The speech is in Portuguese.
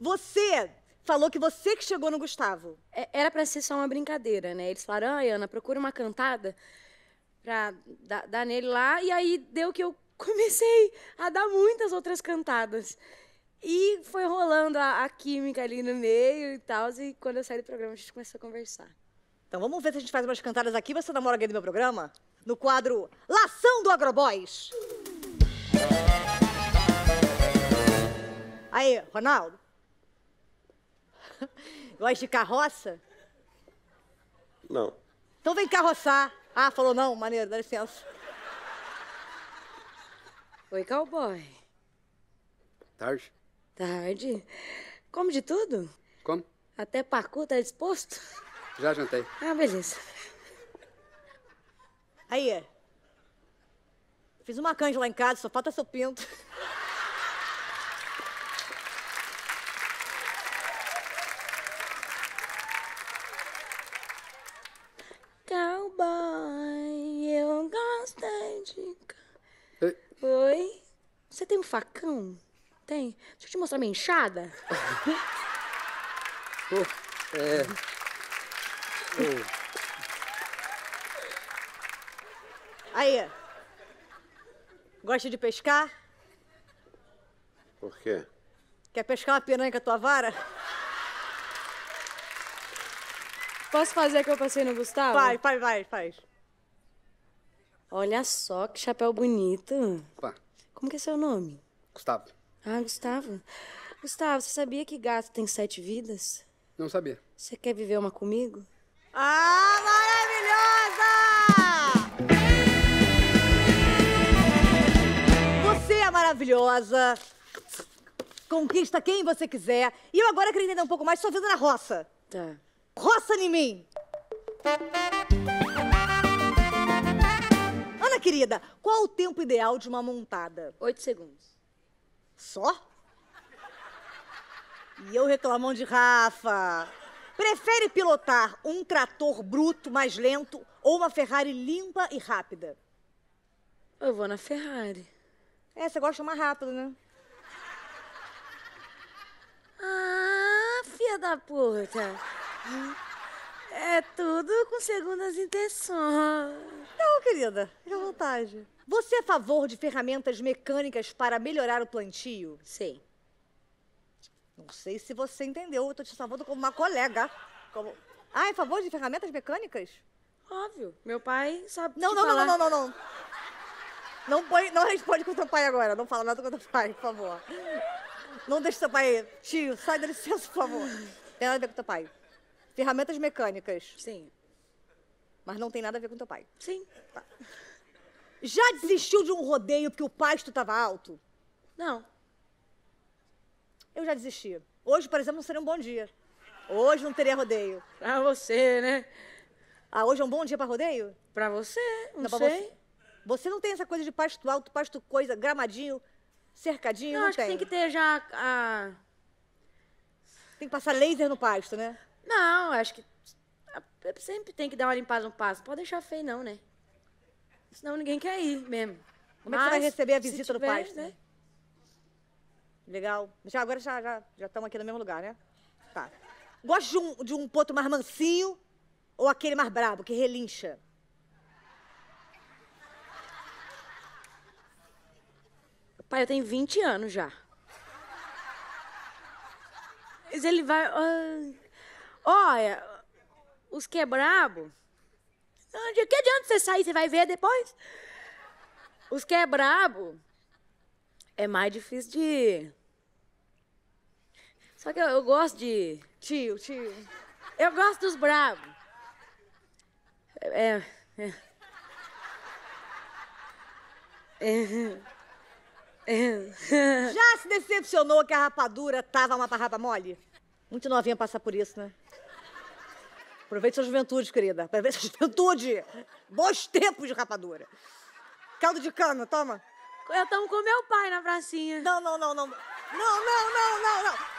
Você falou que você que chegou no Gustavo. É, era para ser só uma brincadeira, né? Eles falaram, "Ah, Ana, procura uma cantada pra dar, dar nele lá. E aí deu que eu comecei a dar muitas outras cantadas. E foi rolando a, a, química ali no meio e tal. E quando eu saí do programa, a gente começou a conversar. Então vamos ver se a gente faz umas cantadas aqui. Você namora alguém do meu programa? No quadro Lação do Agrobóis. Aí, Ronaldo, Gosta de carroça? Não. Então vem carroçar. Ah, falou não, maneiro, dá licença. Oi, cowboy. Tarde. Tarde. Come de tudo? Como? Até pacu, tá disposto? Já jantei. Ah, beleza. Aí, fiz uma canja lá em casa, só falta seu pinto. Você tem um facão? Tem? Deixa eu te mostrar minha enxada. oh, é. Oh. Aí. Gosta de pescar? Por quê? Quer pescar uma piranha com a tua vara? Posso fazer o que eu passei no Gustavo? Vai, vai, vai, faz. Olha só que chapéu bonito. Como que é seu nome? Gustavo. Ah, Gustavo. Gustavo, você sabia que gato tem sete vidas? Não sabia. Você quer viver uma comigo? Ah, maravilhosa! Você é maravilhosa. Conquista quem você quiser. E eu agora queria entender um pouco mais sua vida na roça. Tá. Roça em mim! querida, qual o tempo ideal de uma montada? Oito segundos. Só? E eu reclamando de Rafa. Prefere pilotar um trator bruto, mais lento, ou uma Ferrari limpa e rápida? Eu vou na Ferrari. É, você gosta mais rápido, né? Ah, filha da puta. É tudo com segundas intenções. Não, querida, fica à vontade. Você é a favor de ferramentas mecânicas para melhorar o plantio? Sim. Não sei se você entendeu, eu tô te salvando como uma colega. Como... Ah, é a favor de ferramentas mecânicas? Óbvio. Meu pai sabe. Não, não, falar. não, não, não, não. Não, põe, não responde com teu pai agora. Não fala nada com teu pai, por favor. Não deixa teu pai. Tio, sai da licença, por favor. Tem nada a ver com teu pai. Ferramentas mecânicas. Sim. Mas não tem nada a ver com teu pai. Sim. Tá. Já desistiu de um rodeio porque o pasto estava alto? Não. Eu já desisti. Hoje, por exemplo, não seria um bom dia. Hoje não teria rodeio. Pra você, né? Ah, hoje é um bom dia para rodeio? Pra você, não, não sei. Você. você. não tem essa coisa de pasto alto, pasto coisa, gramadinho, cercadinho? Não, não acho tem. que tem que ter já a... Tem que passar laser no pasto, né? Não, acho que sempre tem que dar uma limpada no passo. Pode deixar feio, não, né? Senão ninguém quer ir mesmo. Como Mas, é que você vai receber a visita tiver, do pai? Né? Legal. Já agora já estamos já, já aqui no mesmo lugar, né? Tá. Gosto de um, de um ponto mais mansinho ou aquele mais brabo, que relincha? Pai, eu tenho 20 anos já. Mas ele vai. Uh... Olha, os que é brabo, que adianta você sair, você vai ver depois? Os que é brabo é mais difícil de. Só que eu, eu gosto de. Tio, tio. Eu gosto dos bravos. É, é. É. é. Já se decepcionou que a rapadura tava uma parrapa mole? Muito novinha passar por isso, né? Aproveite sua juventude, querida. Aproveite sua juventude. Bons tempos de rapadura. Caldo de cana, toma. Eu tomo com meu pai na pracinha. Não, não, não, não. Não, não, não, não, não.